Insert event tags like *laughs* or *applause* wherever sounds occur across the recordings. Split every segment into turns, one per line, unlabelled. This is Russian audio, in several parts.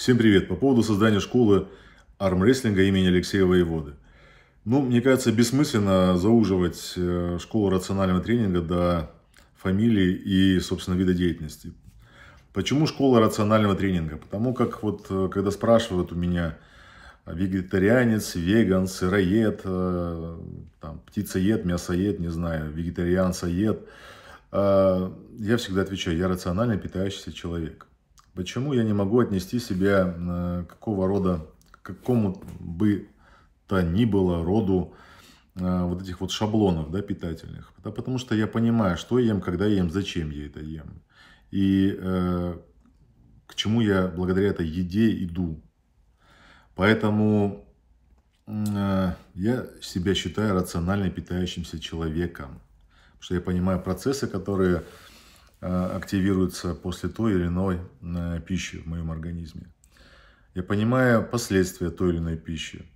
Всем привет! По поводу создания школы армрестлинга имени Алексея Воеводы. Ну, мне кажется, бессмысленно зауживать э, школу рационального тренинга до фамилии и, собственно, вида деятельности. Почему школа рационального тренинга? Потому как вот, э, когда спрашивают у меня а, вегетарианец, веган, сыроед, э, там, птицеед, мясоед, не знаю, вегетариансоед, я всегда отвечаю, я рационально питающийся человек. Почему я не могу отнести себя э, какого рода, какому бы то ни было роду э, вот этих вот шаблонов да, питательных? Да, потому что я понимаю, что я ем, когда я ем, зачем я это ем. И э, к чему я благодаря этой еде иду. Поэтому я себя считаю рационально питающимся человеком. Потому что я понимаю процессы, которые Э, активируется после той или иной э, пищи в моем организме. Я понимаю последствия той или иной пищи.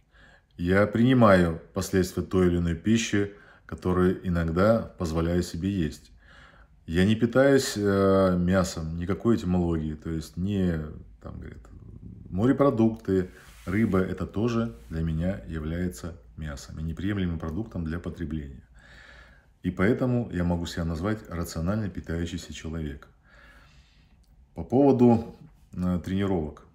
Я принимаю последствия той или иной пищи, которые иногда позволяю себе есть. Я не питаюсь э, мясом, никакой этимологии, то есть не там, говорит, морепродукты, рыба, это тоже для меня является мясом и неприемлемым продуктом для потребления. И поэтому я могу себя назвать рационально питающийся человек. По поводу э, тренировок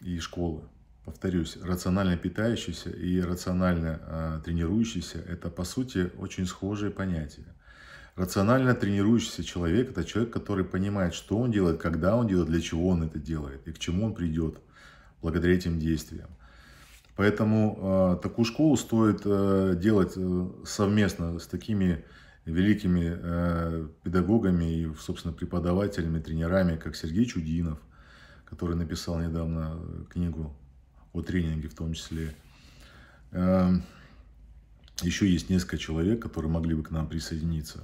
и школы. Повторюсь, рационально питающийся и рационально э, тренирующийся – это, по сути, очень схожие понятия. Рационально тренирующийся человек – это человек, который понимает, что он делает, когда он делает, для чего он это делает и к чему он придет благодаря этим действиям. Поэтому э, такую школу стоит э, делать э, совместно с такими великими э, педагогами и, собственно, преподавателями, тренерами, как Сергей Чудинов, который написал недавно книгу о тренинге в том числе. Э, эм, еще есть несколько человек, которые могли бы к нам присоединиться.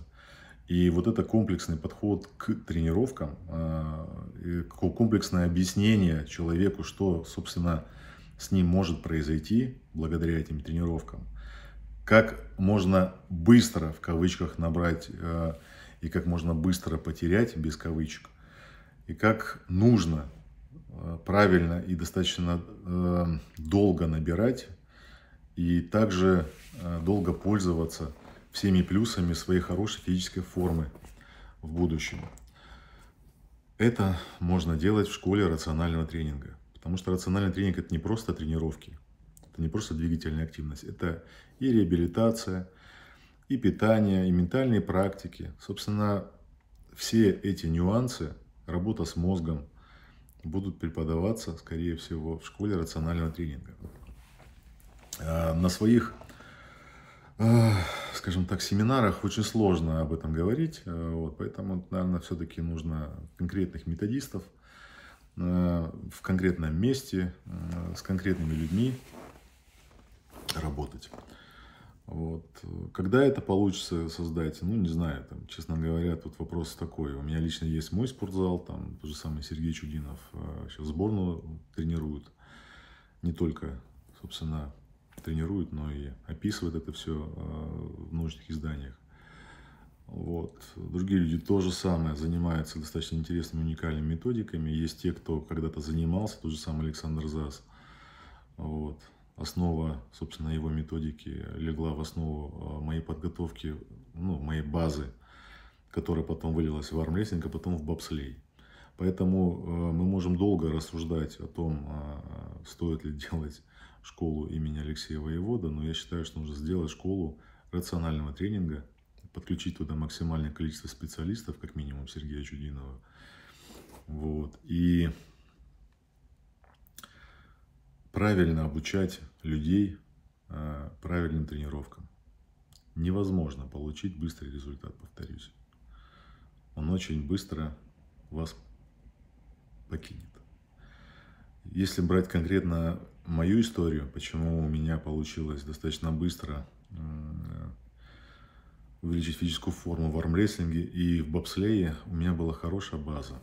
И вот это комплексный подход к тренировкам, э, комплексное объяснение человеку, что, собственно, с ним может произойти благодаря этим тренировкам, как можно быстро в кавычках набрать э, и как можно быстро потерять без кавычек, и как нужно э, правильно и достаточно э, долго набирать, и также э, долго пользоваться всеми плюсами своей хорошей физической формы в будущем. Это можно делать в школе рационального тренинга. Потому что рациональный тренинг – это не просто тренировки, это не просто двигательная активность, это и реабилитация, и питание, и ментальные практики. Собственно, все эти нюансы, работа с мозгом, будут преподаваться, скорее всего, в школе рационального тренинга. А, на своих, а, скажем так, семинарах очень сложно об этом говорить, а, вот, поэтому, наверное, все-таки нужно конкретных методистов – Э, в конкретном месте, э, с конкретными людьми работать. Вот. Когда это получится создать, ну, не знаю, там, честно говоря, тут вопрос такой. У меня лично есть мой спортзал, там тот же самый Сергей Чудинов э, сейчас сборную тренирует. Не только, собственно, тренирует, но и описывает это все в научных изданиях. Вот. Другие люди то же самое занимаются достаточно интересными, уникальными методиками. Есть те, кто когда-то занимался, тот же самый Александр Зас. Вот. Основа, собственно, его методики легла в основу а, моей подготовки, ну, моей базы, которая потом вылилась в армрестлинг, а потом в бобслей. Поэтому а, мы можем долго рассуждать о том, а, стоит ли *laughs* делать школу имени Алексея Воевода, но я считаю, что нужно сделать школу рационального тренинга – подключить туда максимальное количество специалистов, как минимум Сергея Чудинова. Вот. И правильно обучать людей э, правильным тренировкам. Невозможно получить быстрый результат, повторюсь. Он очень быстро вас покинет. Если брать конкретно мою историю, почему у меня получилось достаточно быстро увеличить физическую форму в армрестлинге и в бобслее, у меня была хорошая база.